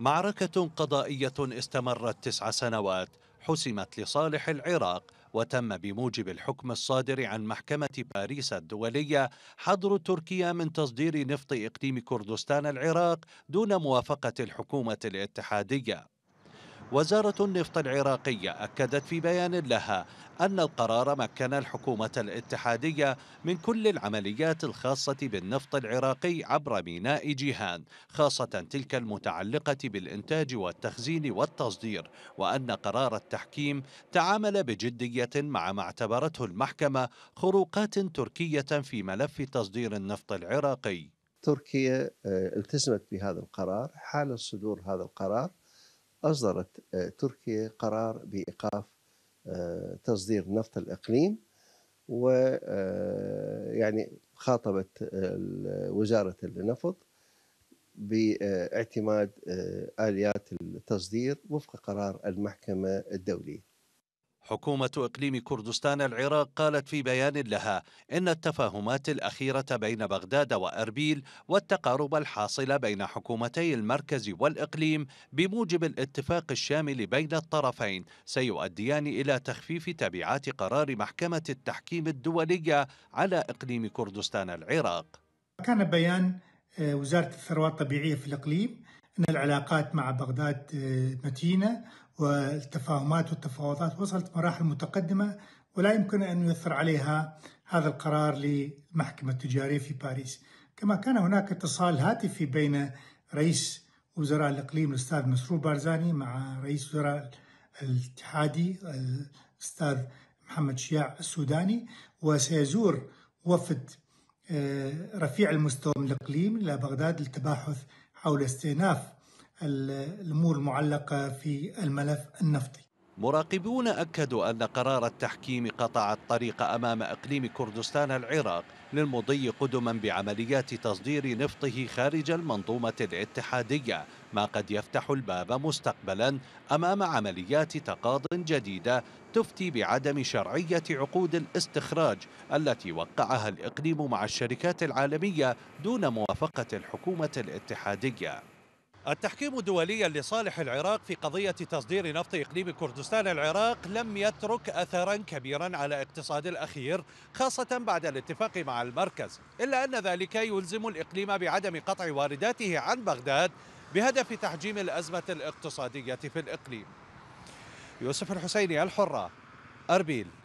معركة قضائية استمرت تسع سنوات حسمت لصالح العراق وتم بموجب الحكم الصادر عن محكمة باريس الدولية حظر تركيا من تصدير نفط إقليم كردستان العراق دون موافقة الحكومة الاتحادية وزارة النفط العراقية أكدت في بيان لها أن القرار مكن الحكومة الاتحادية من كل العمليات الخاصة بالنفط العراقي عبر ميناء جيهان خاصة تلك المتعلقة بالإنتاج والتخزين والتصدير وأن قرار التحكيم تعامل بجدية مع ما اعتبرته المحكمة خروقات تركية في ملف تصدير النفط العراقي تركيا آه، التزمت بهذا القرار حال صدور هذا القرار أصدرت آه، تركيا قرار بإيقاف آه، تصدير نفط الإقليم آه، يعني خاطبت وزارة النفط باعتماد آليات التصدير وفق قرار المحكمة الدولية حكومة إقليم كردستان العراق قالت في بيان لها إن التفاهمات الأخيرة بين بغداد وأربيل والتقارب الحاصل بين حكومتي المركز والإقليم بموجب الاتفاق الشامل بين الطرفين سيؤديان إلى تخفيف تبعات قرار محكمة التحكيم الدولية على إقليم كردستان العراق كان بيان آه، وزارة الثروات الطبيعية في الإقليم أن العلاقات مع بغداد آه، متينة والتفاهمات والتفاوضات وصلت مراحل متقدمة ولا يمكن أن يؤثر عليها هذا القرار للمحكمة التجارية في باريس كما كان هناك اتصال هاتفي بين رئيس وزراء الإقليم الأستاذ مسرور بارزاني مع رئيس وزراء الاتحادي الأستاذ محمد شياع السوداني وسيزور وفد آه، رفيع المستوى من الإقليم إلى بغداد للتباحث حول استئناف الأمور المعلقة في الملف النفطي مراقبون أكدوا أن قرار التحكيم قطع الطريق أمام إقليم كردستان العراق للمضي قدما بعمليات تصدير نفطه خارج المنظومة الاتحادية ما قد يفتح الباب مستقبلا أمام عمليات تقاض جديدة تفتي بعدم شرعية عقود الاستخراج التي وقعها الإقليم مع الشركات العالمية دون موافقة الحكومة الاتحادية التحكيم دوليا لصالح العراق في قضية تصدير نفط إقليم كردستان العراق لم يترك أثرا كبيرا على اقتصاد الأخير خاصة بعد الاتفاق مع المركز إلا أن ذلك يلزم الإقليم بعدم قطع وارداته عن بغداد بهدف تحجيم الأزمة الاقتصادية في الإقليم يوسف الحسيني الحرة أربيل